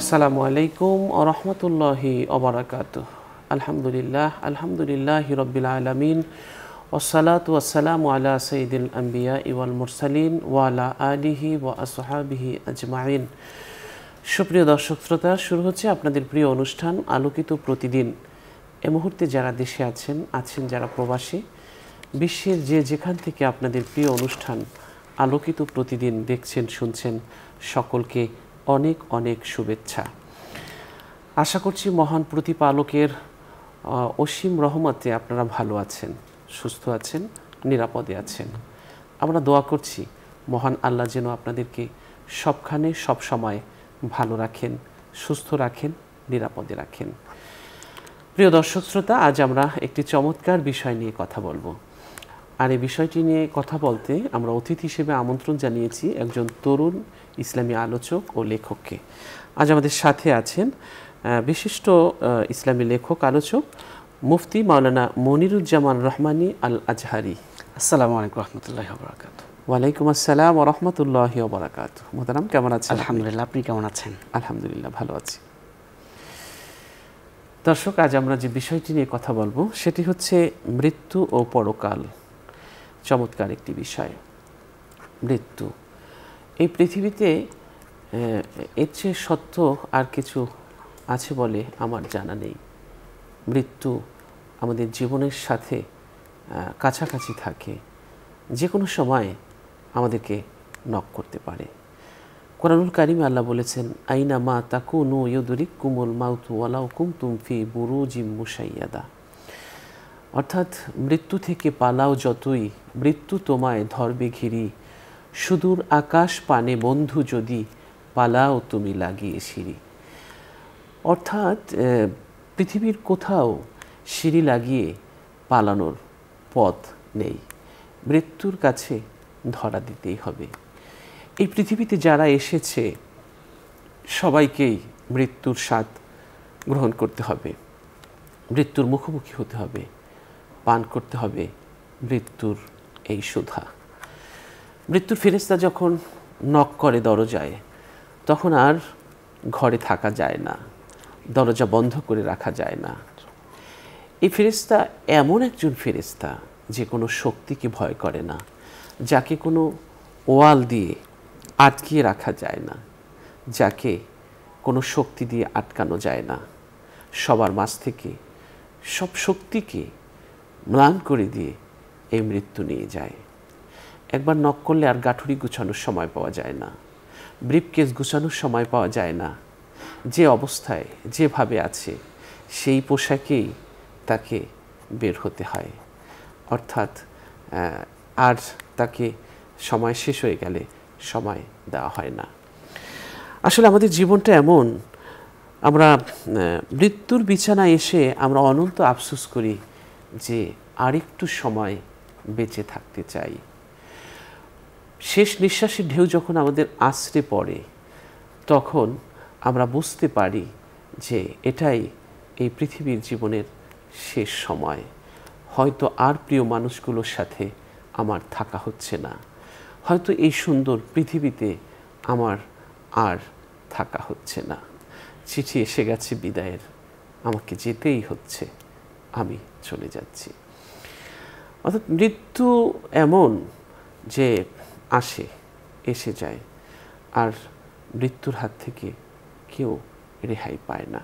আসসালামু আলাইকুম আরহামতুল্লাহি অবরাকাত আলহামদুলিল্লাহ আলহামদুলিল্লাহ রবিল আলমিন ওসালাত ওয়াসালাম আলা সঈদুল আম্বিয়া ইওয়াল মুরসালিন ওয়ালা আলিহি ওয়া আসহাবিহি আজমাইন সুপ্রিয় দর্শক শ্রোতা শুরু হচ্ছে আপনাদের প্রিয় অনুষ্ঠান আলোকিত প্রতিদিন এ মুহূর্তে যারা দেশে আছেন আছেন যারা প্রবাসী বিশ্বের যে যেখান থেকে আপনাদের প্রিয় অনুষ্ঠান আলোকিত প্রতিদিন দেখছেন শুনছেন সকলকে অনেক অনেক শুভেচ্ছা আশা করছি মহান প্রতিপালকের অসীম রহমতে আপনারা ভালো আছেন সুস্থ আছেন নিরাপদে আছেন আমরা দোয়া করছি মহান আল্লাহ যেন আপনাদেরকে সবখানে সব সময় ভালো রাখেন সুস্থ রাখেন নিরাপদে রাখেন প্রিয় দর্শক শ্রোতা আজ আমরা একটি চমৎকার বিষয় নিয়ে কথা বলবো আর এই বিষয়টি নিয়ে কথা বলতে আমরা অতিথি হিসেবে আমন্ত্রণ জানিয়েছি একজন তরুণ ইসলামী আলোচক ও লেখককে আজ আমাদের সাথে আছেন বিশিষ্ট ইসলামী লেখক আলোচক মুফতি মাওলানা মনিরুজ্জামান রহমানি আল আজহারি আসসালামু আলাইকুম রহমতুল্লাহ বরাকাত ওয়ালাইকুম আসসালাম রহমতুল্লাহ বরাকাত মোহতারাম কেমন আছেন আলহামদুলিল্লাহ আপনি কেমন আছেন আলহামদুলিল্লাহ ভালো আছি দর্শক আজ আমরা যে বিষয়টি নিয়ে কথা বলবো সেটি হচ্ছে মৃত্যু ও পরকাল চমৎকার একটি বিষয় মৃত্যু এই পৃথিবীতে এর চেয়ে সত্য আর কিছু আছে বলে আমার জানা নেই মৃত্যু আমাদের জীবনের সাথে কাছাকাছি থাকে যে কোনো সময় আমাদেরকে নক করতে পারে কোরআনুল কারিম আল্লাহ বলেছেন আইনা মা তাকু নো ইয়ুদুরিক কুমল মাউতু ওয়ালাউ কুম তুমফি বুরু জিম মুসাইয়াদা অর্থাৎ মৃত্যু থেকে পালাও যতই মৃত্যু তোমায় ধর্বে ঘিরি সুদূর আকাশ পানে বন্ধু যদি পালাও তুমি লাগিয়ে সিঁড়ি অর্থাৎ পৃথিবীর কোথাও সিঁড়ি লাগিয়ে পালানোর পথ নেই মৃত্যুর কাছে ধরা দিতেই হবে এই পৃথিবীতে যারা এসেছে সবাইকেই মৃত্যুর স্বাদ গ্রহণ করতে হবে মৃত্যুর মুখোমুখি হতে হবে পান করতে হবে মৃত্যুর এই সুধা মৃত্যুর ফেরেস্তা যখন নক করে দরজায় তখন আর ঘরে থাকা যায় না দরজা বন্ধ করে রাখা যায় না এই ফেরিস্তা এমন একজন ফেরিস্তা যে কোনো শক্তিকে ভয় করে না যাকে কোনো ওয়াল দিয়ে আটকিয়ে রাখা যায় না যাকে কোনো শক্তি দিয়ে আটকানো যায় না সবার মাছ থেকে সব শক্তিকে ম্লান করে দিয়ে এই মৃত্যু নিয়ে যায় একবার নক করলে আর গাঠুরি গুছানোর সময় পাওয়া যায় না ব্রিফকেস গুছানোর সময় পাওয়া যায় না যে অবস্থায় যেভাবে আছে সেই পোশাকেই তাকে বের হতে হয় অর্থাৎ আর তাকে সময় শেষ হয়ে গেলে সময় দেওয়া হয় না আসলে আমাদের জীবনটা এমন আমরা মৃত্যুর বিছানায় এসে আমরা অনন্ত আফসোস করি যে আরেকটু সময় বেঁচে থাকতে চাই শেষ নিঃশ্বাসের ঢেউ যখন আমাদের আশ্রে পড়ে তখন আমরা বুঝতে পারি যে এটাই এই পৃথিবীর জীবনের শেষ সময় হয়তো আর প্রিয় মানুষগুলোর সাথে আমার থাকা হচ্ছে না হয়তো এই সুন্দর পৃথিবীতে আমার আর থাকা হচ্ছে না চিঠি এসে গেছে বিদায়ের আমাকে যেতেই হচ্ছে আমি চলে যাচ্ছি অর্থাৎ মৃত্যু এমন যে আসে এসে যায় আর মৃত্যুর হাত থেকে কেউ রেহাই পায় না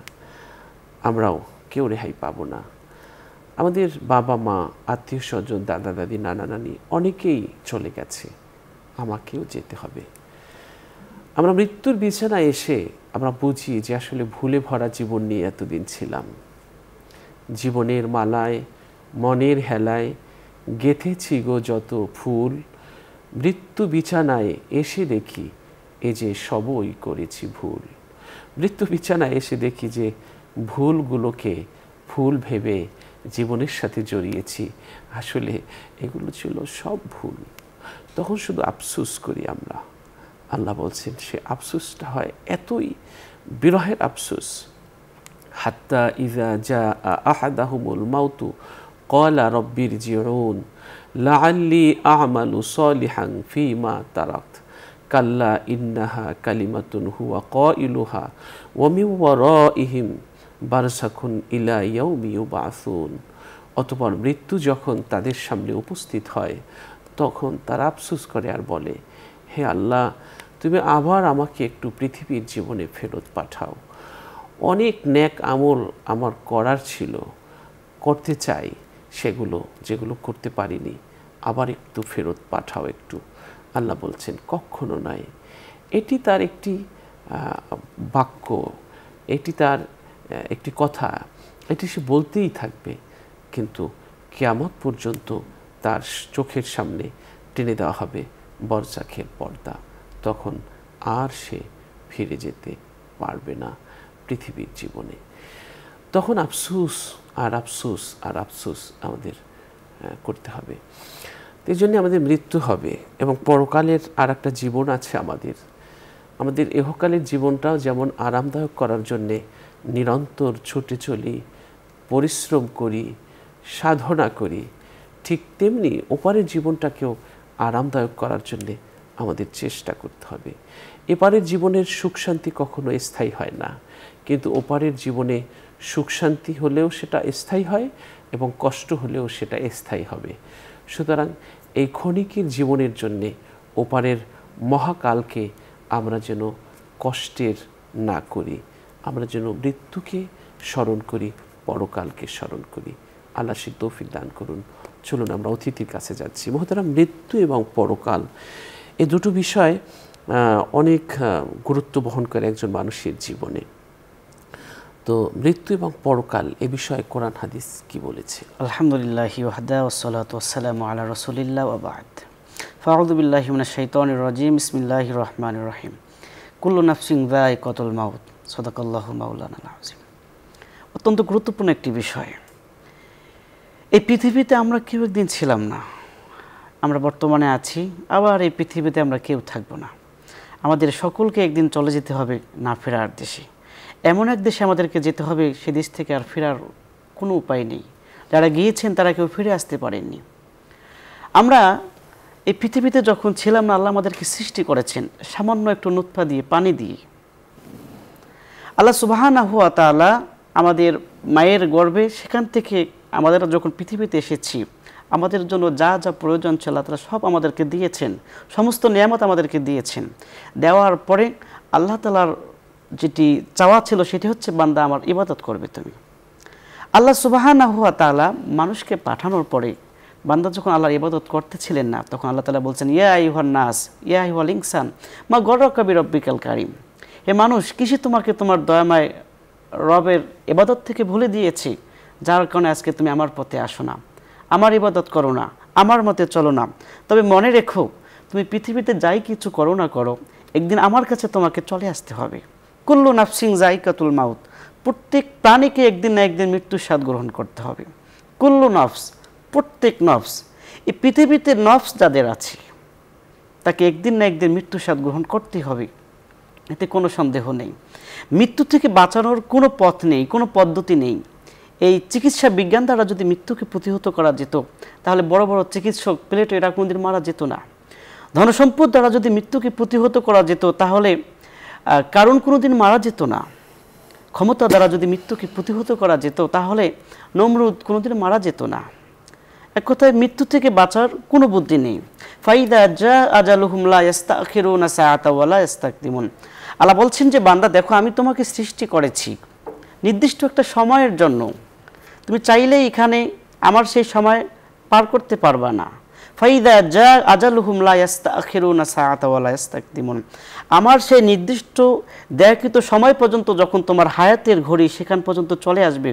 আমরাও কেউ রেহাই পাব না আমাদের বাবা মা আত্মীয় স্বজন দাদা দাদি নানা নানি অনেকেই চলে গেছে আমাকেও যেতে হবে আমরা মৃত্যুর বিছানায় এসে আমরা বুঝি যে আসলে ভুলে ভরা জীবন নিয়ে এতদিন ছিলাম জীবনের মালায় মনের হেলায় গেথেছি গো যত ফুল মৃত্যু বিছানায় এসে দেখি এ যে সবই করেছি ভুল মৃত্যু বিছানায় এসে দেখি যে ভুলগুলোকে ভুল ভেবে জীবনের সাথে জড়িয়েছি আসলে এগুলো ছিল সব ভুল তখন শুধু আফসুস করি আমরা আল্লাহ বলছেন সে আফসুসটা হয় এতই বিরহের আফসুস হাত্তা ইজা যা আহাদাহুমুল মাউতু কলা রব্বির জিয়ন লাআল্লি আমালু সলিহাং ফিমা তারাক কাল্লা ইন্নাহা কালিমাতুন হুয়া ক কাইলুহা ওয়া মিন ইহিম বারসাখুন ইলা ইয়াউমি বাসুন অতপর মৃত্যু যখন তাদের সামনে উপস্থিত হয় তখন তারা আফসুস করে আর বলে হে আল্লাহ তুমি আবার আমাকে একটু পৃথিবীর জীবনে ফেরত পাঠাও অনেক ন্যাক আমল আমার করার ছিল করতে চাই সেগুলো যেগুলো করতে পারিনি আবার একটু ফেরত পাঠাও একটু আল্লাহ বলছেন কখনো নয় এটি তার একটি বাক্য এটি তার একটি কথা এটি সে বলতেই থাকবে কিন্তু কেয়ামত পর্যন্ত তার চোখের সামনে টেনে দেওয়া হবে বরজাখের পর্দা তখন আর সে ফিরে যেতে পারবে না পৃথিবীর জীবনে তখন আফসুস আর আফসুস আর আফসুস আমাদের করতে হবে এই জন্য আমাদের মৃত্যু হবে এবং পরকালের আর একটা জীবন আছে আমাদের আমাদের এহকালের জীবনটাও যেমন আরামদায়ক করার জন্যে নিরন্তর ছুটে চলি পরিশ্রম করি সাধনা করি ঠিক তেমনি ওপারের জীবনটাকেও আরামদায়ক করার জন্যে আমাদের চেষ্টা করতে হবে এপারের জীবনের সুখ শান্তি কখনো স্থায়ী হয় না কিন্তু ওপারের জীবনে সুখ শান্তি হলেও সেটা স্থায়ী হয় এবং কষ্ট হলেও সেটা স্থায়ী হবে সুতরাং এই ক্ষণিকের জীবনের জন্যে ওপারের মহাকালকে আমরা যেন কষ্টের না করি আমরা যেন মৃত্যুকে স্মরণ করি পরকালকে স্মরণ করি আল্লাহ সে তৌফিক দান করুন চলুন আমরা অতিথির কাছে যাচ্ছি মহতারা মৃত্যু এবং পরকাল এ দুটো বিষয় অনেক গুরুত্ব বহন করে একজন মানুষের জীবনে তো মৃত্যু এবং পরকাল এ বিষয়ে কোরআন হাদিস কি বলেছে আলহামদুলিল্লাহ ওয়াহদা ওসলাত ওসালাম আল্লাহ রসুলিল্লাহ আবাদ ফারুদুবিল্লাহ শৈতন রাজিম ইসমিল্লাহ রহমান রহিম কুল্লু নাফসিং দায় কতল মাউত সদাকল্লাহ মাউলানা অত্যন্ত গুরুত্বপূর্ণ একটি বিষয় এই পৃথিবীতে আমরা কেউ একদিন ছিলাম না আমরা বর্তমানে আছি আবার এই পৃথিবীতে আমরা কেউ থাকবো না আমাদের সকলকে একদিন চলে যেতে হবে না ফেরার দেশে এমন এক দেশে আমাদেরকে যেতে হবে সে দেশ থেকে আর ফেরার কোনো উপায় নেই যারা গিয়েছেন তারা কেউ ফিরে আসতে পারেননি আমরা এই পৃথিবীতে যখন ছিলাম না আল্লাহ আমাদেরকে সৃষ্টি করেছেন সামান্য একটু নুৎফা দিয়ে পানি দিয়ে আল্লাহ সুবাহান হুয়া তালা আমাদের মায়ের গর্বে সেখান থেকে আমাদের যখন পৃথিবীতে এসেছি আমাদের জন্য যা যা প্রয়োজন ছিল তারা সব আমাদেরকে দিয়েছেন সমস্ত নিয়ামত আমাদেরকে দিয়েছেন দেওয়ার পরে আল্লাহ তালার যেটি চাওয়া ছিল সেটি হচ্ছে বান্দা আমার ইবাদত করবে তুমি আল্লাহ সুবাহানা হুয়া তালা মানুষকে পাঠানোর পরে বান্দা যখন আল্লাহর ইবাদত করতেছিলেন না তখন আল্লাহ তালা বলছেন ইয়া ইহার নাস ইয়া ইহাল লিংসান মা গর কবির রব্বিকাল কারিম হে মানুষ কিসে তোমাকে তোমার দয়ামায় রবের এবাদত থেকে ভুলে দিয়েছি যার কারণে আজকে তুমি আমার পথে আসো না আমার ইবাদত করো না আমার মতে চলো না তবে মনে রেখো তুমি পৃথিবীতে যাই কিছু করো না করো একদিন আমার কাছে তোমাকে চলে আসতে হবে কুল্লু নাফসিং জাইকাতুল মাউত প্রত্যেক প্রাণীকে একদিন না একদিন মৃত্যুর স্বাদ গ্রহণ করতে হবে কুল্লু নফস প্রত্যেক নফস এই পৃথিবীতে নফস যাদের আছে তাকে একদিন না একদিন মৃত্যুর স্বাদ গ্রহণ করতে হবে এতে কোনো সন্দেহ নেই মৃত্যু থেকে বাঁচানোর কোনো পথ নেই কোনো পদ্ধতি নেই এই চিকিৎসা বিজ্ঞান দ্বারা যদি মৃত্যুকে প্রতিহত করা যেত তাহলে বড় বড় চিকিৎসক প্লেট এরা কোনোদিন মারা যেত না ধনসম্পদ দ্বারা যদি মৃত্যুকে প্রতিহত করা যেত তাহলে কারণ কোনো দিন মারা যেত না ক্ষমতা দ্বারা যদি মৃত্যুকে প্রতিহত করা যেত তাহলে নমরুদ কোনোদিন মারা যেত না এক কথায় মৃত্যু থেকে বাঁচার কোনো বুদ্ধি নেই ফাইদা যা আজাল হুমলা ইস্তা সায়াতাওয়ালা ইস্তাক দিমন আল্লাহ বলছেন যে বান্দা দেখো আমি তোমাকে সৃষ্টি করেছি নির্দিষ্ট একটা সময়ের জন্য তুমি চাইলে এখানে আমার সেই সময় পার করতে পারবা না ফাইদা যা আজাল হুমলা ইয়াস্তা আখেরুনা সাহাতাওয়ালা দিমন আমার সেই নির্দিষ্ট দেয়াকৃত সময় পর্যন্ত যখন তোমার হায়াতের ঘড়ি সেখান পর্যন্ত চলে আসবে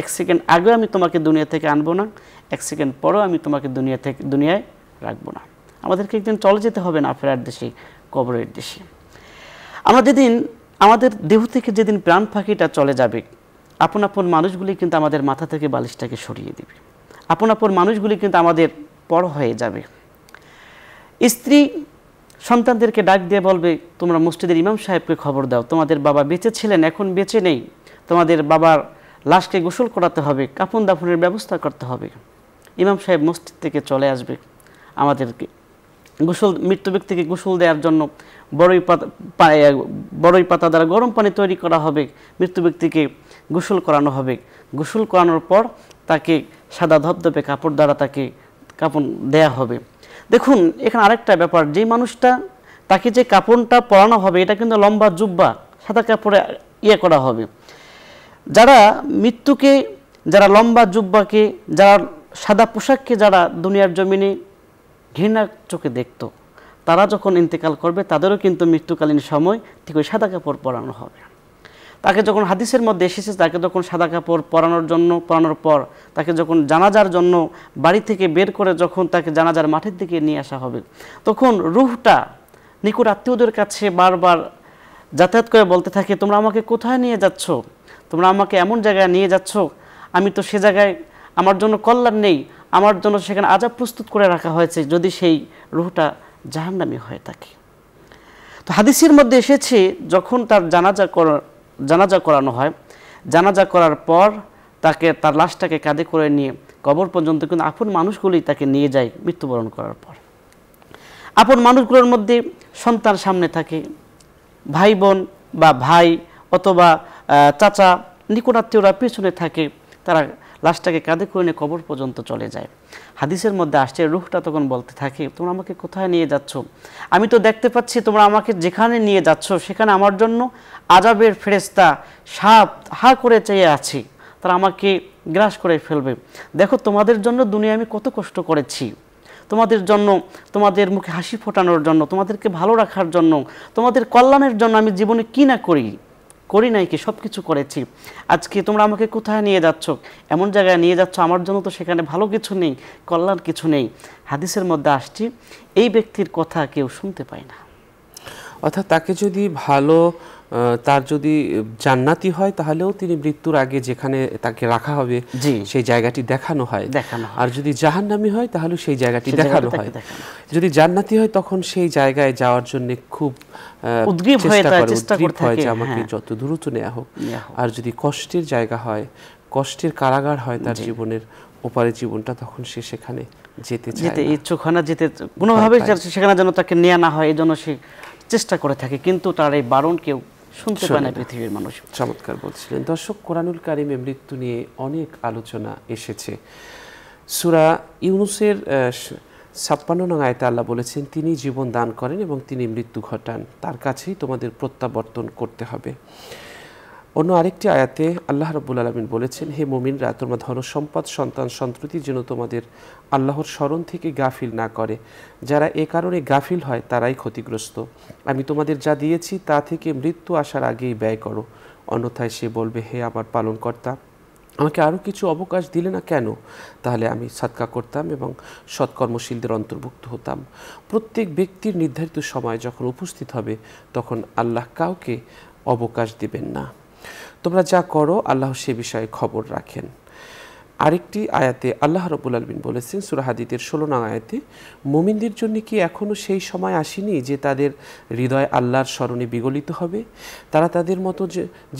এক সেকেন্ড আগে আমি তোমাকে দুনিয়া থেকে আনবো না এক সেকেন্ড পরও আমি তোমাকে দুনিয়া থেকে দুনিয়ায় রাখবো না আমাদেরকে একদিন চলে যেতে হবে না ফেরার দেশে কবরের দেশে আমরা যেদিন আমাদের দেহ থেকে যেদিন প্রাণ ফাঁকিটা চলে যাবে আপন আপন মানুষগুলি কিন্তু আমাদের মাথা থেকে বালিশটাকে সরিয়ে দেবে আপন আপন মানুষগুলি কিন্তু আমাদের বড় হয়ে যাবে স্ত্রী সন্তানদেরকে ডাক দিয়ে বলবে তোমরা মসজিদের ইমাম সাহেবকে খবর দাও তোমাদের বাবা বেঁচে ছিলেন এখন বেঁচে নেই তোমাদের বাবার লাশকে গোসল করাতে হবে কাপন দাফনের ব্যবস্থা করতে হবে ইমাম সাহেব মসজিদ থেকে চলে আসবে আমাদেরকে গোসল মৃত্যু ব্যক্তিকে গোসল দেওয়ার জন্য বড়ই পাতা বড়ই পাতা দ্বারা গরম পানি তৈরি করা হবে মৃত্যু ব্যক্তিকে গোসল করানো হবে গোসল করানোর পর তাকে সাদা ধপধপে কাপড় দ্বারা তাকে কাপন দেয়া হবে দেখুন এখানে আরেকটা ব্যাপার যে মানুষটা তাকে যে কাপড়টা পরানো হবে এটা কিন্তু লম্বা জুব্বা সাদা কাপড়ে ইয়ে করা হবে যারা মৃত্যুকে যারা লম্বা জুব্বাকে যারা সাদা পোশাককে যারা দুনিয়ার জমিনে ঘৃণার চোখে দেখত তারা যখন ইন্তেকাল করবে তাদেরও কিন্তু মৃত্যুকালীন সময় ঠিক ওই সাদা কাপড় পরানো হবে তাকে যখন হাদিসের মধ্যে এসেছে তাকে যখন সাদা কাপড় পরানোর জন্য পরানোর পর তাকে যখন জানাজার জন্য বাড়ি থেকে বের করে যখন তাকে জানাজার মাঠের দিকে নিয়ে আসা হবে তখন রুহটা নিকট আত্মীয়দের কাছে বারবার যাতায়াত করে বলতে থাকে তোমরা আমাকে কোথায় নিয়ে যাচ্ছ তোমরা আমাকে এমন জায়গায় নিয়ে যাচ্ছ আমি তো সে জায়গায় আমার জন্য কল্যাণ নেই আমার জন্য সেখানে আজাব প্রস্তুত করে রাখা হয়েছে যদি সেই রুহটা জাহান্নামি হয়ে থাকে তো হাদিসের মধ্যে এসেছে যখন তার জানাজা করার জানাজা করানো হয় জানাজা করার পর তাকে তার লাশটাকে কাঁধে করে নিয়ে কবর পর্যন্ত কিন্তু আপন মানুষগুলি তাকে নিয়ে যায় মৃত্যুবরণ করার পর আপন মানুষগুলোর মধ্যে সন্তান সামনে থাকে ভাই বোন বা ভাই অথবা চাচা নিকটাত্মীয়রা পেছনে থাকে তারা লাশটাকে কাঁধে করে নিয়ে কবর পর্যন্ত চলে যায় হাদিসের মধ্যে আসছে রুখটা তখন বলতে থাকে তোমরা আমাকে কোথায় নিয়ে যাচ্ছ আমি তো দেখতে পাচ্ছি তোমরা আমাকে যেখানে নিয়ে যাচ্ছ সেখানে আমার জন্য আজাবের ফেরেস্তা সাপ হা করে চেয়ে আছি তারা আমাকে গ্রাস করে ফেলবে দেখো তোমাদের জন্য দুনিয়া আমি কত কষ্ট করেছি তোমাদের জন্য তোমাদের মুখে হাসি ফোটানোর জন্য তোমাদেরকে ভালো রাখার জন্য তোমাদের কল্যাণের জন্য আমি জীবনে কী না করি করি নাই কি সব কিছু করেছি আজকে তোমরা আমাকে কোথায় নিয়ে যাচ্ছ এমন জায়গায় নিয়ে যাচ্ছ আমার জন্য তো সেখানে ভালো কিছু নেই কল্যাণ কিছু নেই হাদিসের মধ্যে আসছি এই ব্যক্তির কথা কেউ শুনতে পায় না অর্থাৎ তাকে যদি ভালো তার যদি জান্নাতি হয় তাহলেও তিনি মৃত্যুর আগে যেখানে তাকে রাখা হবে সেই জায়গাটি দেখানো হয় দেখানো আর যদি জাহান্নামি হয় তাহলে সেই জায়গাটি দেখানো হয় যদি জান্নাতি হয় তখন সেই জায়গায় যাওয়ার জন্য খুব আমাকে হ্যাঁ। যত দ্রুত নেওয়া হোক আর যদি কষ্টের জায়গা হয় কষ্টের কারাগার হয় তার জীবনের ওপারে জীবনটা তখন সে সেখানে যেতে যেতে ইচ্ছুক না যেতে কোনোভাবে সেখানে যেন তাকে নেওয়া না হয় এই জন্য সে চেষ্টা করে থাকে কিন্তু তার এই বারণ কেউ শুনতে পায় না পৃথিবীর মানুষ চমৎকার বলছিলেন দর্শক কোরআনুল কারিমে মৃত্যু নিয়ে অনেক আলোচনা এসেছে সুরা ইউনুসের ছাপ্পান্ন নং আয়তে আল্লাহ বলেছেন তিনি জীবন দান করেন এবং তিনি মৃত্যু ঘটান তার কাছেই তোমাদের প্রত্যাবর্তন করতে হবে অন্য আরেকটি আয়াতে আল্লাহ রব্বুল আলমিন বলেছেন হে মোমিনরা ধন সম্পদ সন্তান সন্ত্রতি যেন তোমাদের আল্লাহর স্মরণ থেকে গাফিল না করে যারা এ কারণে গাফিল হয় তারাই ক্ষতিগ্রস্ত আমি তোমাদের যা দিয়েছি তা থেকে মৃত্যু আসার আগেই ব্যয় করো অন্যথায় সে বলবে হে আমার পালনকর্তা আমাকে আরও কিছু অবকাশ দিলে না কেন তাহলে আমি সাদকা করতাম এবং সৎকর্মশীলদের অন্তর্ভুক্ত হতাম প্রত্যেক ব্যক্তির নির্ধারিত সময় যখন উপস্থিত হবে তখন আল্লাহ কাউকে অবকাশ দিবেন না তোমরা যা করো আল্লাহ সে বিষয়ে খবর রাখেন আরেকটি আয়াতে আল্লাহ রবুল আলমিন বলেছেন সুরাহাদিদের ষোলো নং আয়াতে মোমিনদের জন্য কি এখনও সেই সময় আসেনি যে তাদের হৃদয় আল্লাহর স্মরণে বিগলিত হবে তারা তাদের মতো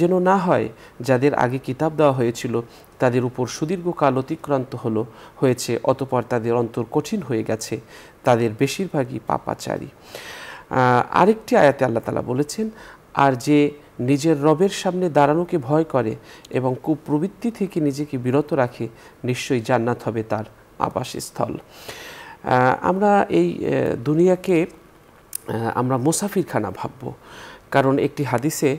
যেন না হয় যাদের আগে কিতাব দেওয়া হয়েছিল তাদের উপর সুদীর্ঘকাল অতিক্রান্ত হলো হয়েছে অতপর তাদের অন্তর কঠিন হয়ে গেছে তাদের বেশিরভাগই পাপাচারী আরেকটি আয়াতে আল্লাহ তালা বলেছেন আর যে নিজের রবের সামনে দাঁড়ানোকে ভয় করে এবং কুপ্রবৃত্তি থেকে নিজেকে বিরত রাখে নিশ্চয়ই জান্নাত হবে তার আবাসস্থল আমরা এই দুনিয়াকে আমরা খানা ভাবব কারণ একটি হাদিসে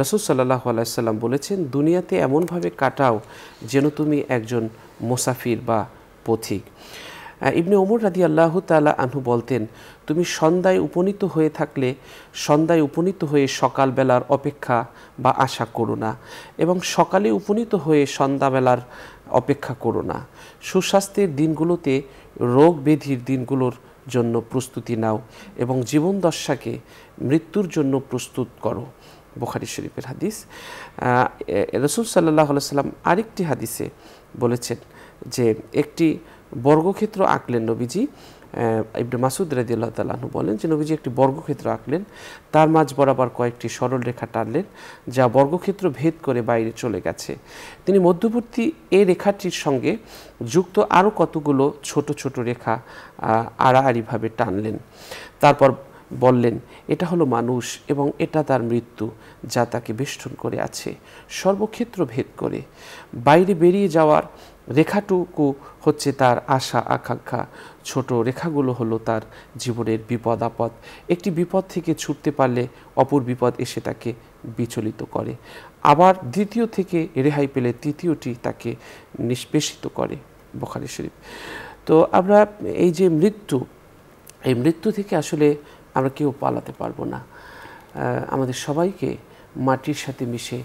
রসুল সাল্লাহ আলাইসাল্লাম বলেছেন দুনিয়াতে এমনভাবে কাটাও যেন তুমি একজন মুসাফির বা পথিক ইবনে ওমর রাজি আল্লাহ তালা আনহু বলতেন তুমি সন্ধ্যায় উপনীত হয়ে থাকলে সন্ধ্যায় উপনীত হয়ে সকালবেলার অপেক্ষা বা আশা করো না এবং সকালে উপনীত হয়ে সন্ধ্যাবেলার অপেক্ষা করো না সুস্বাস্থ্যের দিনগুলোতে রোগ ব্যাধির দিনগুলোর জন্য প্রস্তুতি নাও এবং জীবন দশাকে মৃত্যুর জন্য প্রস্তুত করো বোখারি শরীফের হাদিস রসুল সাল্লাহ সাল্লাম আরেকটি হাদিসে বলেছেন যে একটি বর্গক্ষেত্র আঁকলেন নবীজি ইবনে মাসুদ রাজিউল্লাহ তালাহু বলেন যে নবীজি একটি বর্গক্ষেত্র আঁকলেন তার মাঝ বরাবর কয়েকটি সরল রেখা টানলেন যা বর্গক্ষেত্র ভেদ করে বাইরে চলে গেছে তিনি মধ্যবর্তী এ রেখাটির সঙ্গে যুক্ত আরও কতগুলো ছোট ছোট রেখা আড়াআড়িভাবে টানলেন তারপর বললেন এটা হলো মানুষ এবং এটা তার মৃত্যু যা তাকে বেষ্টন করে আছে সর্বক্ষেত্র ভেদ করে বাইরে বেরিয়ে যাওয়ার রেখাটুকু হচ্ছে তার আশা আকাঙ্ক্ষা ছোট রেখাগুলো হলো তার জীবনের বিপদ আপদ একটি বিপদ থেকে ছুটতে পারলে অপর বিপদ এসে তাকে বিচলিত করে আবার দ্বিতীয় থেকে রেহাই পেলে তৃতীয়টি তাকে নিষ্পেষিত করে বখারি শরীফ তো আমরা এই যে মৃত্যু এই মৃত্যু থেকে আসলে আমরা কেউ পালাতে পারবো না আমাদের সবাইকে মাটির সাথে মিশে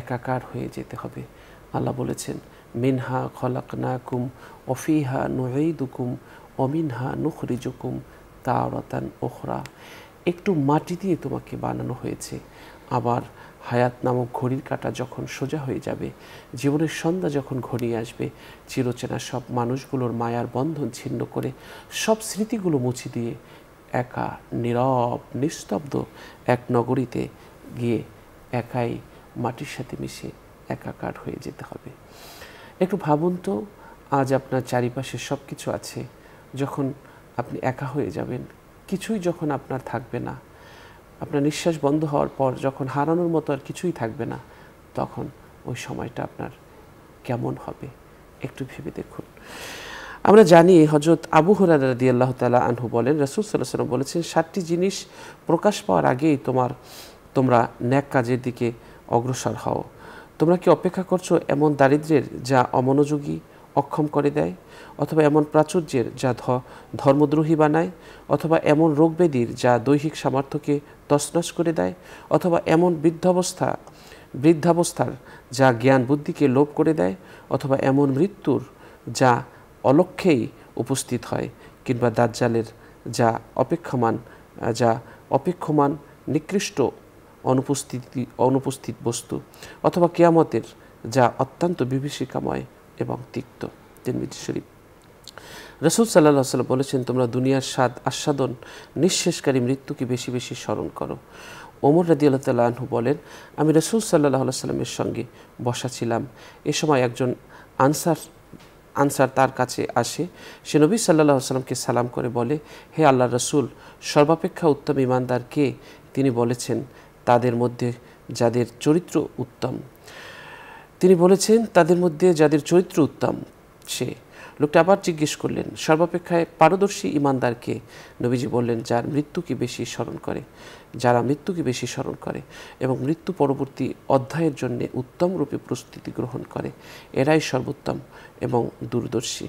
একাকার হয়ে যেতে হবে আল্লাহ বলেছেন মিনহা খলাকনাকুম অফিহা নুঈদুকুম অমিনহা নুখরিজুকুম তাওরাতান ওখরা একটু মাটি দিয়ে তোমাকে বানানো হয়েছে আবার হায়াত নামক ঘড়ির কাটা যখন সোজা হয়ে যাবে জীবনের সন্ধ্যা যখন ঘনিয়ে আসবে চিরচেনা সব মানুষগুলোর মায়ার বন্ধন ছিন্ন করে সব স্মৃতিগুলো মুছে দিয়ে একা নীরব নিস্তব্ধ এক নগরীতে গিয়ে একাই মাটির সাথে মিশে একাকার হয়ে যেতে হবে একটু ভাবুন তো আজ আপনার চারিপাশে সব কিছু আছে যখন আপনি একা হয়ে যাবেন কিছুই যখন আপনার থাকবে না আপনার নিঃশ্বাস বন্ধ হওয়ার পর যখন হারানোর মতো আর কিছুই থাকবে না তখন ওই সময়টা আপনার কেমন হবে একটু ভেবে দেখুন আমরা জানি হজরত আবু হরাদি আল্লাহ তালা আনহু বলেন রসুল সাল্লাহ সাল্লাম বলেছেন সাতটি জিনিস প্রকাশ পাওয়ার আগেই তোমার তোমরা ন্যাক কাজের দিকে অগ্রসর হও তোমরা কি অপেক্ষা করছো এমন দারিদ্রের যা অমনোযোগী অক্ষম করে দেয় অথবা এমন প্রাচুর্যের যা ধর্মদ্রোহী বানায় অথবা এমন রোগবেদির যা দৈহিক সামর্থ্যকে তছনছ করে দেয় অথবা এমন বৃদ্ধাবস্থা বৃদ্ধাবস্থার যা জ্ঞান বুদ্ধিকে লোপ করে দেয় অথবা এমন মৃত্যুর যা অলক্ষেই উপস্থিত হয় কিংবা দাজ্জালের যা অপেক্ষমান যা অপেক্ষমান নিকৃষ্ট অনুপস্থিতি অনুপস্থিত বস্তু অথবা কেয়ামতের যা অত্যন্ত বিভীষিকাময় এবং তিক্ত শরীফ রসুল সাল্লাহ সাল্লাম বলেছেন তোমরা দুনিয়ার স্বাদ আস্বাদন নিঃশেষকারী মৃত্যুকে বেশি বেশি স্মরণ করো ওমর রাদি আল্লাহ আনহু বলেন আমি রসুল সাল্লাহ সাল্লামের সঙ্গে বসা ছিলাম এ সময় একজন আনসার আনসার তার কাছে আসে সে নবী সাল্লাহ সাল্লামকে সালাম করে বলে হে আল্লাহ রসুল সর্বাপেক্ষা উত্তম ইমানদার কে তিনি বলেছেন তাদের মধ্যে যাদের চরিত্র উত্তম তিনি বলেছেন তাদের মধ্যে যাদের চরিত্র উত্তম সে লোকটা আবার জিজ্ঞেস করলেন সর্বাপেক্ষায় পারদর্শী ইমানদারকে নবীজি বললেন যার মৃত্যুকে বেশি স্মরণ করে যারা মৃত্যুকে বেশি স্মরণ করে এবং মৃত্যু পরবর্তী অধ্যায়ের জন্য উত্তম রূপে প্রস্তুতি গ্রহণ করে এরাই সর্বোত্তম এবং দূরদর্শী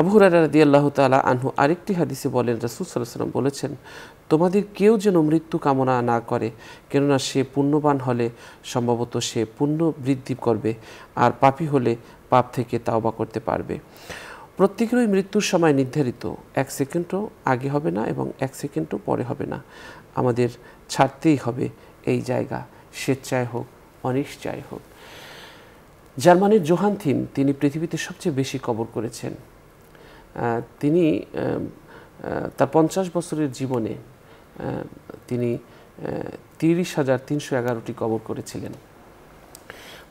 আবু হুরারা রাদি তালা আনহু আরেকটি হাদিসে বলেন রাসুল সাল্লাম বলেছেন তোমাদের কেউ যেন মৃত্যু কামনা না করে কেননা সে পুণ্যবান হলে সম্ভবত সে পুণ্য বৃদ্ধি করবে আর পাপি হলে পাপ থেকে তাওবা করতে পারবে প্রত্যেকেরই মৃত্যুর সময় নির্ধারিত এক সেকেন্ডও আগে হবে না এবং এক সেকেন্ডও পরে হবে না আমাদের ছাড়তেই হবে এই জায়গা স্বেচ্ছায় হোক অনিশ্চয় হোক জার্মানির জোহান থিম তিনি পৃথিবীতে সবচেয়ে বেশি কবর করেছেন তিনি তার পঞ্চাশ বছরের জীবনে তিনি তিরিশ হাজার তিনশো এগারোটি কবর করেছিলেন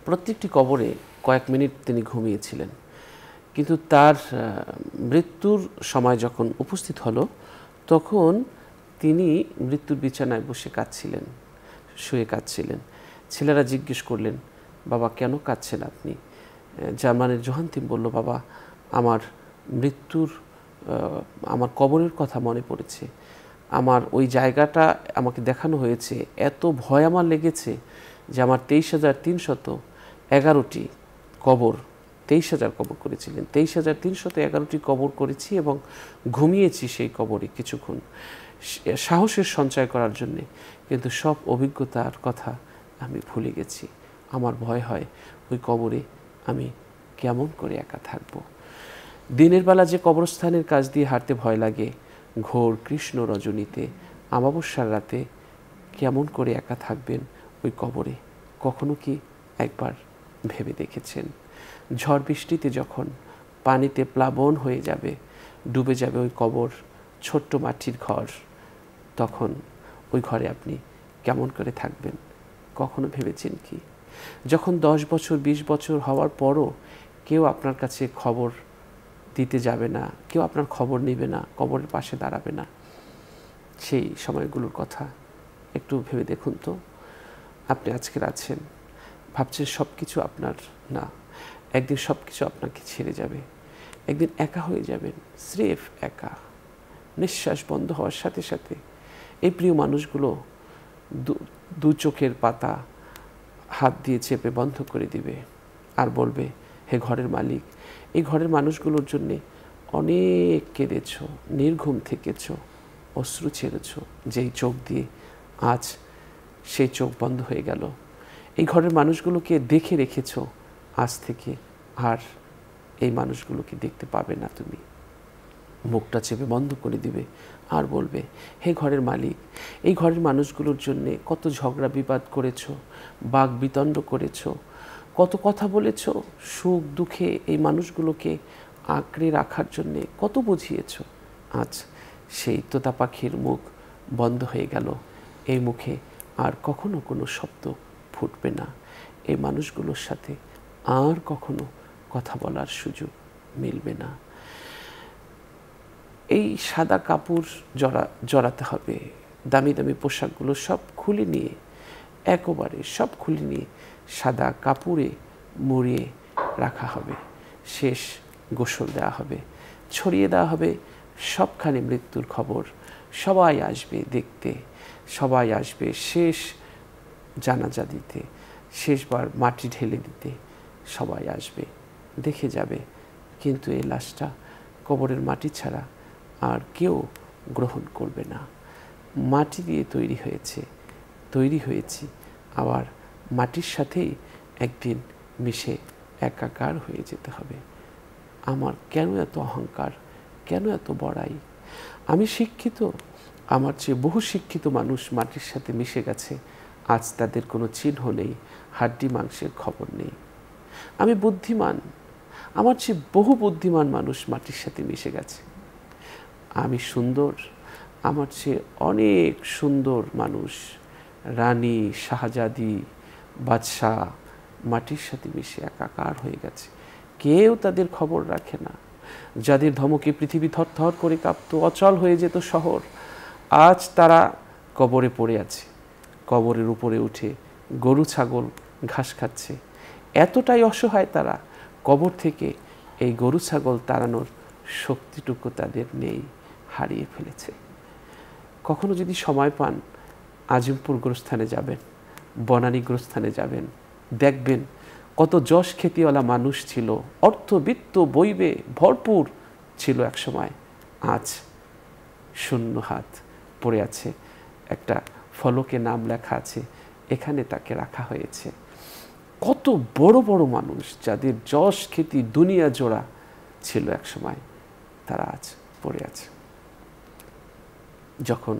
প্রত্যেকটি কবরে কয়েক মিনিট তিনি ঘুমিয়েছিলেন কিন্তু তার মৃত্যুর সময় যখন উপস্থিত হলো তখন তিনি মৃত্যুর বিছানায় বসে কাঁদছিলেন শুয়ে কাঁদছিলেন ছেলেরা জিজ্ঞেস করলেন বাবা কেন কাঁদছেন আপনি জার্মানের জোহান্তিম বলল বাবা আমার মৃত্যুর আমার কবরের কথা মনে পড়েছে আমার ওই জায়গাটা আমাকে দেখানো হয়েছে এত ভয় আমার লেগেছে যে আমার তেইশ হাজার তিনশত এগারোটি কবর তেইশ হাজার কবর করেছিলেন তেইশ হাজার তিনশত এগারোটি কবর করেছি এবং ঘুমিয়েছি সেই কবরে কিছুক্ষণ সাহসের সঞ্চয় করার জন্যে কিন্তু সব অভিজ্ঞতার কথা আমি ভুলে গেছি আমার ভয় হয় ওই কবরে আমি কেমন করে একা থাকব দিনের বেলা যে কবরস্থানের কাজ দিয়ে হাঁটতে ভয় লাগে ঘোর কৃষ্ণ রজনীতে আমাবস্যার রাতে কেমন করে একা থাকবেন ওই কবরে কখনো কি একবার ভেবে দেখেছেন ঝড় বৃষ্টিতে যখন পানিতে প্লাবন হয়ে যাবে ডুবে যাবে ওই কবর ছোট্ট মাটির ঘর তখন ওই ঘরে আপনি কেমন করে থাকবেন কখনো ভেবেছেন কি যখন দশ বছর বিশ বছর হওয়ার পরও কেউ আপনার কাছে খবর দিতে যাবে না কেউ আপনার খবর নেবে না কবরের পাশে দাঁড়াবে না সেই সময়গুলোর কথা একটু ভেবে দেখুন তো আপনি আজকে আছেন ভাবছেন সব কিছু আপনার না একদিন সব কিছু আপনাকে ছেড়ে যাবে একদিন একা হয়ে যাবেন স্রেফ একা নিঃশ্বাস বন্ধ হওয়ার সাথে সাথে এই প্রিয় মানুষগুলো দু চোখের পাতা হাত দিয়ে চেপে বন্ধ করে দিবে আর বলবে হে ঘরের মালিক এই ঘরের মানুষগুলোর জন্যে অনেক কেঁদেছ নির্ঘুম থেকেছ অশ্রু ছেড়েছ যেই চোখ দিয়ে আজ সেই চোখ বন্ধ হয়ে গেল এই ঘরের মানুষগুলোকে দেখে রেখেছ আজ থেকে আর এই মানুষগুলোকে দেখতে পাবে না তুমি মুখটা চেপে বন্ধ করে দিবে আর বলবে হে ঘরের মালিক এই ঘরের মানুষগুলোর জন্যে কত ঝগড়া বিবাদ করেছ বাঘ বিতণ্ড করেছো কত কথা বলেছ সুখ দুঃখে এই মানুষগুলোকে আঁকড়ে রাখার জন্যে কত বুঝিয়েছ আজ সেই তোতা পাখির মুখ বন্ধ হয়ে গেল এই মুখে আর কখনো কোনো শব্দ ফুটবে না এই মানুষগুলোর সাথে আর কখনো কথা বলার সুযোগ মিলবে না এই সাদা কাপড় জড়া জড়াতে হবে দামি দামি পোশাকগুলো সব খুলে নিয়ে একেবারে সব খুলে নিয়ে সাদা কাপড়ে মুড়িয়ে রাখা হবে শেষ গোসল দেওয়া হবে ছড়িয়ে দেওয়া হবে সবখানে মৃত্যুর খবর সবাই আসবে দেখতে সবাই আসবে শেষ জানাজা দিতে শেষবার মাটি ঢেলে দিতে সবাই আসবে দেখে যাবে কিন্তু এই লাশটা কবরের মাটি ছাড়া আর কেউ গ্রহণ করবে না মাটি দিয়ে তৈরি হয়েছে তৈরি হয়েছি আবার মাটির সাথেই একদিন মিশে একাকার হয়ে যেতে হবে আমার কেন এত অহংকার কেন এত বড়াই আমি শিক্ষিত আমার চেয়ে বহু শিক্ষিত মানুষ মাটির সাথে মিশে গেছে আজ তাদের কোনো চিহ্ন নেই হাড্ডি মাংসের খবর নেই আমি বুদ্ধিমান আমার চেয়ে বহু বুদ্ধিমান মানুষ মাটির সাথে মিশে গেছে আমি সুন্দর আমার চেয়ে অনেক সুন্দর মানুষ রানী শাহজাদি বাদশাহ মাটির সাথে বেশি একাকার হয়ে গেছে কেউ তাদের খবর রাখে না যাদের ধমকে পৃথিবী থরথর করে কাঁপত অচল হয়ে যেত শহর আজ তারা কবরে পড়ে আছে কবরের উপরে উঠে গরু ছাগল ঘাস খাচ্ছে এতটাই অসহায় তারা কবর থেকে এই গরু ছাগল তাড়ানোর শক্তিটুকু তাদের নেই হারিয়ে ফেলেছে কখনো যদি সময় পান আজিমপুর গোরস্থানে যাবেন বনানী গুরুস্থানে যাবেন দেখবেন কত যশ খ্যাতিওয়ালা মানুষ ছিল অর্থবিত্ত বইবে ভরপুর ছিল এক সময় আজ শূন্য হাত পড়ে আছে একটা ফলকে নাম লেখা আছে এখানে তাকে রাখা হয়েছে কত বড় বড় মানুষ যাদের যশ খেতি দুনিয়া জোড়া ছিল এক সময় তারা আজ পড়ে আছে যখন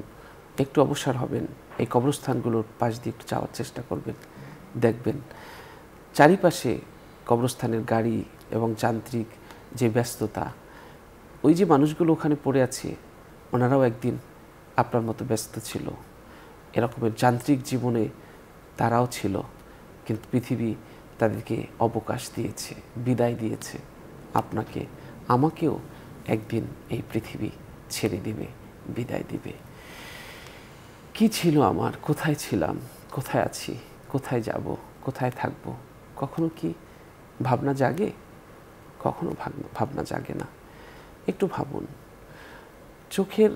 একটু অবসর হবেন এই কবরস্থানগুলোর পাশ দিয়ে একটু যাওয়ার চেষ্টা করবেন দেখবেন চারিপাশে কবরস্থানের গাড়ি এবং যান্ত্রিক যে ব্যস্ততা ওই যে মানুষগুলো ওখানে পড়ে আছে ওনারাও একদিন আপনার মতো ব্যস্ত ছিল এরকমের যান্ত্রিক জীবনে তারাও ছিল কিন্তু পৃথিবী তাদেরকে অবকাশ দিয়েছে বিদায় দিয়েছে আপনাকে আমাকেও একদিন এই পৃথিবী ছেড়ে দিবে বিদায় দিবে কি ছিল আমার কোথায় ছিলাম কোথায় আছি কোথায় যাব কোথায় থাকব কখনো কি ভাবনা জাগে কখনো ভাবনা জাগে না একটু ভাবুন চোখের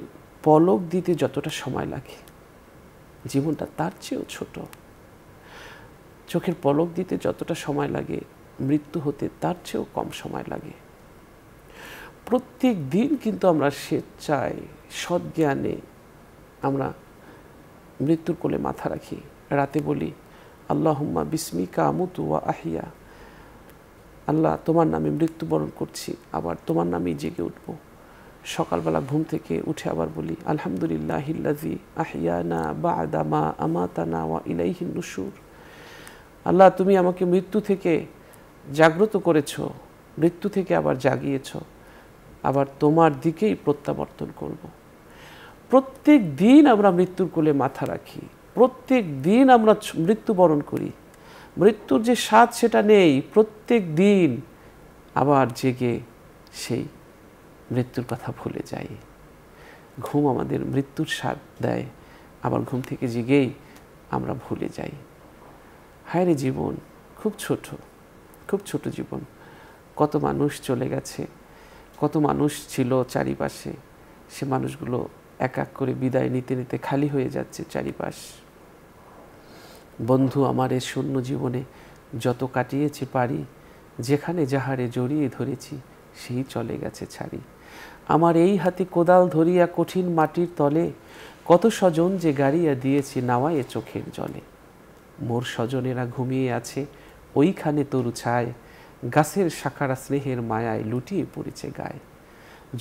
পলক দিতে যতটা সময় লাগে জীবনটা তার চেয়েও ছোট চোখের পলক দিতে যতটা সময় লাগে মৃত্যু হতে তার চেয়েও কম সময় লাগে প্রত্যেক দিন কিন্তু আমরা সে চাই সৎ জ্ঞানে আমরা মৃত্যুর কোলে মাথা রাখি রাতে বলি আল্লাহম্মা বিস্মিকা আমুতু ওয়া আহিয়া আল্লাহ তোমার নামে মৃত্যুবরণ করছি আবার তোমার নামেই জেগে উঠব সকালবেলা ঘুম থেকে উঠে আবার বলি আলহামদুলিল্লাহ হিল্লাজি আহিয়ানা বা আদামা আমাতানা ওয়া ইলাইহিন নুসুর আল্লাহ তুমি আমাকে মৃত্যু থেকে জাগ্রত করেছ মৃত্যু থেকে আবার জাগিয়েছ আবার তোমার দিকেই প্রত্যাবর্তন করবো প্রত্যেক দিন আমরা মৃত্যুর কোলে মাথা রাখি প্রত্যেক দিন আমরা মৃত্যুবরণ করি মৃত্যুর যে স্বাদ সেটা নেই প্রত্যেক দিন আবার জেগে সেই মৃত্যুর কথা ভুলে যাই ঘুম আমাদের মৃত্যুর স্বাদ দেয় আবার ঘুম থেকে জেগেই আমরা ভুলে যাই হায় রে জীবন খুব ছোট খুব ছোট জীবন কত মানুষ চলে গেছে কত মানুষ ছিল চারিপাশে সে মানুষগুলো এক এক করে বিদায় নিতে নিতে খালি হয়ে যাচ্ছে চারিপাশ বন্ধু আমার এ শূন্য জীবনে যত কাটিয়েছি পারি যেখানে যাহারে জড়িয়ে ধরেছি সেই চলে গেছে ছাড়ি আমার এই হাতে কোদাল ধরিয়া কঠিন মাটির তলে কত স্বজন যে গাড়িয়া দিয়েছি নাওয়ায় চোখের জলে মোর স্বজনেরা ঘুমিয়ে আছে ওইখানে তরু ছায় গাছের শাখারা স্নেহের মায়ায় লুটিয়ে পড়েছে গায়ে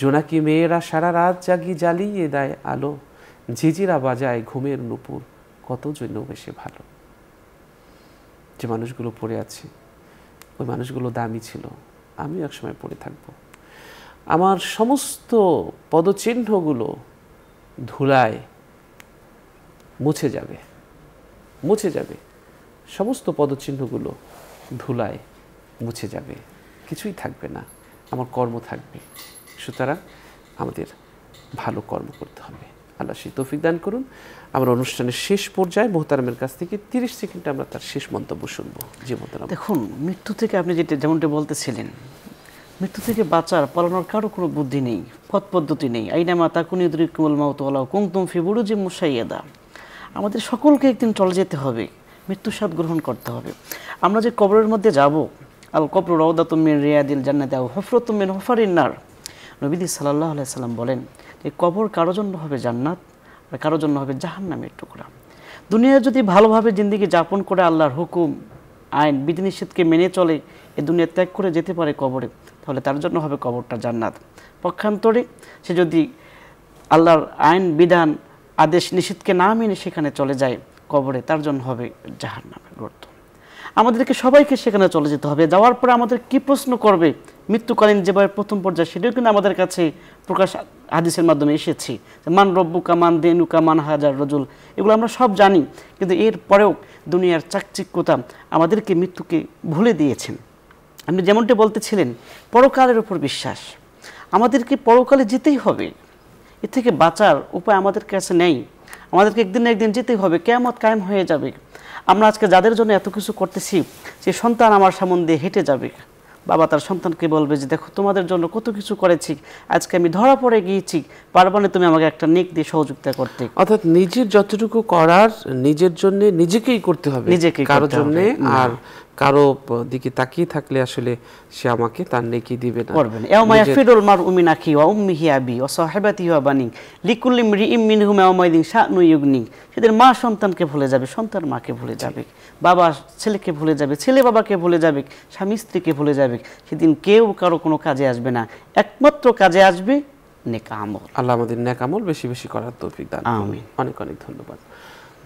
জোনাকি মেয়েরা সারা রাত জাগি জ্বালিয়ে দেয় আলো ঝিঝিরা বাজায় ঘুমের নুপুর কত জন্য বেশি ভালো যে মানুষগুলো পড়ে আছে ওই মানুষগুলো দামি ছিল আমিও একসময় পড়ে থাকবো আমার সমস্ত পদচিহ্নগুলো ধুলায় মুছে যাবে মুছে যাবে সমস্ত পদচিহ্নগুলো ধুলায় মুছে যাবে কিছুই থাকবে না আমার কর্ম থাকবে সুতরাং আমাদের ভালো কর্ম করতে হবে আল্লাহ সেই তৌফিক দান করুন আমার অনুষ্ঠানের শেষ পর্যায়ে মোহতারামের কাছ থেকে তিরিশ সেকেন্ডে আমরা তার শেষ মন্তব্য শুনবো যে মোহতারাম দেখুন মৃত্যু থেকে আপনি যেটা যেমনটা বলতেছিলেন মৃত্যু থেকে বাঁচার পালানোর কারো কোনো বুদ্ধি নেই পথ পদ্ধতি নেই আইনা মাতা কুনিদুল মাউতলা কুমতুম ফিবুরু যে মুসাইয়াদা আমাদের সকলকে একদিন চলে যেতে হবে মৃত্যু স্বাদ গ্রহণ করতে হবে আমরা যে কবরের মধ্যে যাব আল কবর রওদা মেন রিয়াদিল জান্নাত হফরত তুমিন হফারিন্নার নবীদি সাল্লাহ সাল্লাম বলেন যে কবর কারো জন্য হবে জান্নাত আর কারো জন্য হবে জাহান্নামের টুকরা দুনিয়া যদি ভালোভাবে জিন্দিগি যাপন করে আল্লাহর হুকুম আইন বিধিনিষেধকে মেনে চলে এ দুনিয়া ত্যাগ করে যেতে পারে কবরে তাহলে তার জন্য হবে কবরটা জান্নাত পক্ষান্তরে সে যদি আল্লাহর আইন বিধান আদেশ নিষেধকে না মেনে সেখানে চলে যায় কবরে তার জন্য হবে জাহান্নামের গর্ত আমাদেরকে সবাইকে সেখানে চলে যেতে হবে যাওয়ার পরে আমাদের কি প্রশ্ন করবে মৃত্যুকালীন যেভাবে প্রথম পর্যায়ে সেটাও কিন্তু আমাদের কাছে প্রকাশ হাদিসের মাধ্যমে এসেছি মান রব্বুকা মান দেনুকা মান হাজার রজুল এগুলো আমরা সব জানি কিন্তু এর পরেও দুনিয়ার চাকচিক্যতা আমাদেরকে মৃত্যুকে ভুলে দিয়েছেন আপনি যেমনটি বলতেছিলেন পরকালের উপর বিশ্বাস আমাদেরকে পরকালে যেতেই হবে এ থেকে বাঁচার উপায় আমাদের কাছে নেই আমাদেরকে একদিন একদিন যেতেই হবে কেমত কায়েম হয়ে যাবে আমরা আজকে যাদের জন্য এত কিছু করতেছি যে সন্তান আমার সামন দিয়ে হেঁটে যাবে বাবা তার সন্তানকে বলবে যে দেখো তোমাদের জন্য কত কিছু করেছি আজকে আমি ধরা পড়ে গিয়েছি পারবানে তুমি আমাকে একটা নেক দিয়ে সহযোগিতা করতে অর্থাৎ নিজের যতটুকু করার নিজের জন্য নিজেকেই করতে হবে নিজেকে কারোর জন্য আর কারো দিকে তাকিয়ে থাকলে আসলে সে আমাকে তার নেকি দিবে না করবে না ইয়াউমা ইয়াফিরুল মার উমিনা কি ওয়া হিয়া বি ওয়া সাহাবাতি ওয়া বানি লিকুল্লি ইমরিইম মিনহুম ইয়াউমাইদিন শা'নু ইউগনি সেদের মা সন্তানকে ভুলে যাবে সন্তান মাকে ভুলে যাবে বাবা ছেলেকে ভুলে যাবে ছেলে বাবাকে ভুলে যাবে স্বামী স্ত্রীকে ভুলে যাবে সেদিন কেউ কারো কোনো কাজে আসবে না একমাত্র কাজে আসবে নেক আমল আল্লাহ আমাদের নেক আমল বেশি বেশি করার তৌফিক দান আমিন অনেক অনেক ধন্যবাদ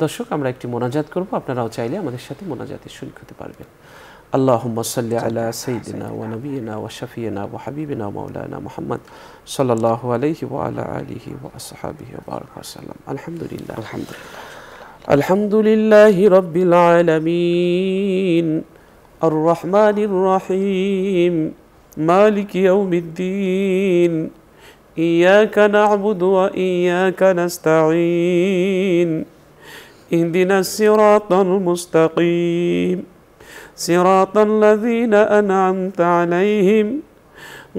দর্শক আমরা একটি মোনাজাত করব আপনারাও চাইলে আমাদের সাথে মোনাজাতে শুরু হতে পারবেন اللهم صل على سيدنا ونبينا وشفينا وحبيبنا مولانا محمد صلى الله عليه وعلى آله وأصحابه وبارك وسلم الحمد لله الحمد لله الحمد لله رب العالمين الرحمن الرحيم مالك يوم الدين إياك نعبد وإياك نستعين اهدنا الصراط المستقيم صراط الذين أنعمت عليهم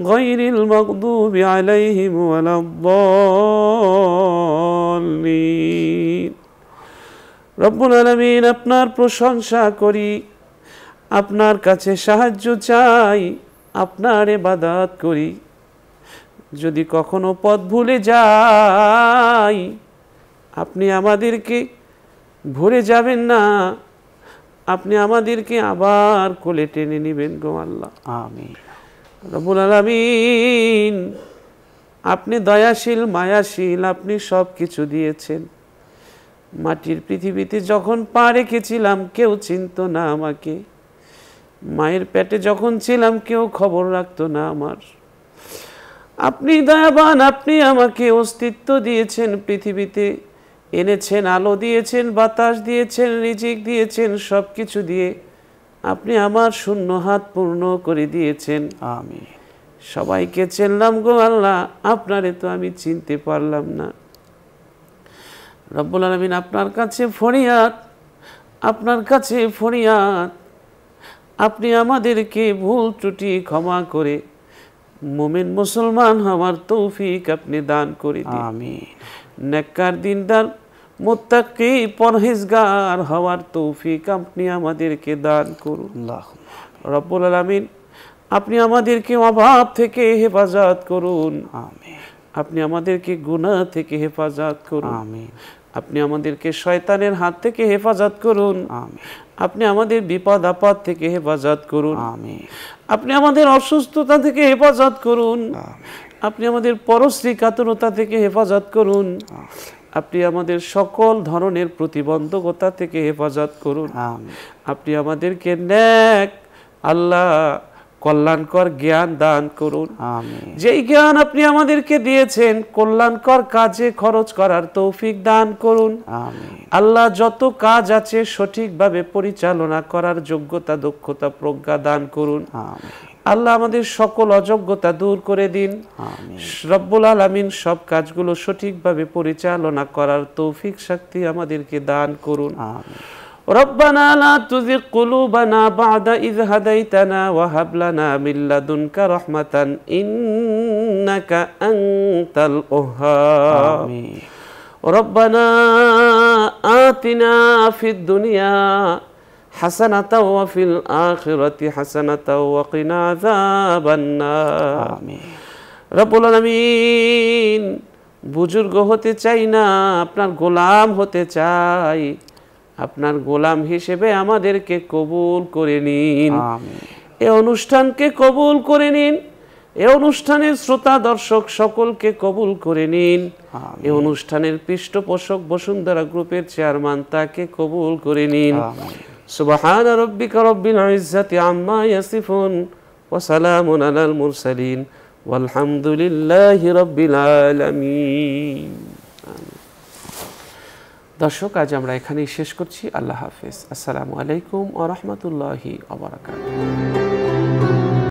غير المغضوب عليهم ولا الضالين রব্বুল আলমিন আপনার প্রশংসা করি আপনার কাছে সাহায্য চাই আপনার এবাদাত করি যদি কখনো পথ ভুলে যাই আপনি আমাদেরকে ভুলে যাবেন না আপনি আমাদেরকে আবার কোলে টেনে নেবেন গো আল্লাহ রবুল আলমিন আপনি দয়াশীল মায়াশীল আপনি সব কিছু দিয়েছেন মাটির পৃথিবীতে যখন পা রেখেছিলাম কেউ চিনত না আমাকে মায়ের পেটে যখন ছিলাম কেউ খবর রাখতো না আমার আপনি দয়াবান আপনি আমাকে অস্তিত্ব দিয়েছেন পৃথিবীতে এনেছেন আলো দিয়েছেন বাতাস দিয়েছেন রিজিক দিয়েছেন সব কিছু দিয়ে আপনি আমার শূন্য হাত পূর্ণ করে দিয়েছেন আমি সবাইকে চেনলাম গো আল্লাহ আপনারে তো আমি চিনতে পারলাম না রব্বুল আলমিন আপনার কাছে ফরিয়াদ আপনার কাছে ফরিয়াদ আপনি আমাদেরকে ভুল ত্রুটি ক্ষমা করে মোমেন মুসলমান হওয়ার তৌফিক আপনি দান করে দিন নেককার দিনদার মোত্তাকি পরহেজগার হওয়ার তৌফিক আপনি আমাদেরকে দান করুন রব্বুল আলমিন আপনি আমাদেরকে অভাব থেকে হেফাজত করুন আপনি আমাদেরকে গুণা থেকে হেফাজত করুন আপনি আমাদেরকে শয়তানের হাত থেকে হেফাজত করুন আপনি আমাদের বিপদ আপদ থেকে হেফাজত করুন আপনি আমাদের অসুস্থতা থেকে হেফাজত করুন আপনি আমাদের পরশ্রী কাতরতা থেকে হেফাজত করুন আপনি আমাদের সকল ধরনের প্রতিবন্ধকতা থেকে হেফাজত করুন আপনি আমাদেরকে ন্যাক আল্লাহ কল্যাণকর জ্ঞান দান করুন যেই জ্ঞান আপনি আমাদেরকে দিয়েছেন কল্যাণকর কাজে খরচ করার তৌফিক দান করুন আল্লাহ যত কাজ আছে সঠিকভাবে পরিচালনা করার যোগ্যতা দক্ষতা প্রজ্ঞা দান করুন আল্লাহ আমাদের সকল অযোগ্যতা দূর করে দিন রব্বুল আলমিন সব কাজগুলো সঠিকভাবে পরিচালনা করার তৌফিক শক্তি আমাদেরকে দান করুন ربنا لا تزغ قلوبنا بعد إذ هديتنا وهب لنا من لدنك رحمة إنك أنت الأهاب ربنا آتنا في الدنيا হাসানাতা ওয়া ফিল আখিরাতি হাসানাতা ওয়া কিনা আযাবান্নার আমিন বুজুর্গ হতে চাই না আপনার গোলাম হতে চাই আপনার গোলাম হিসেবে আমাদেরকে কবুল করে নিন এ অনুষ্ঠানকে কবুল করে নিন এ অনুষ্ঠানের শ্রোতা দর্শক সকলকে কবুল করে নিন এ অনুষ্ঠানের পৃষ্ঠপোষক বসুন্ধরা গ্রুপের চেয়ারম্যান তাকে কবুল করে নিন সুবাহান রব্বিকা রব্বিল ইজ্জাতি আম্মা ইয়াসিফুন ওয়া সালামুন আলাল মুরসালিন আলহামদুলিল্লাহি রব্বিল আলামিন দর্শক আজ আমরা এখানেই শেষ করছি আল্লাহ হাফেজ আসসালামু আলাইকুম ওয়া রাহমাতুল্লাহি ওয়া বারাকাতুহু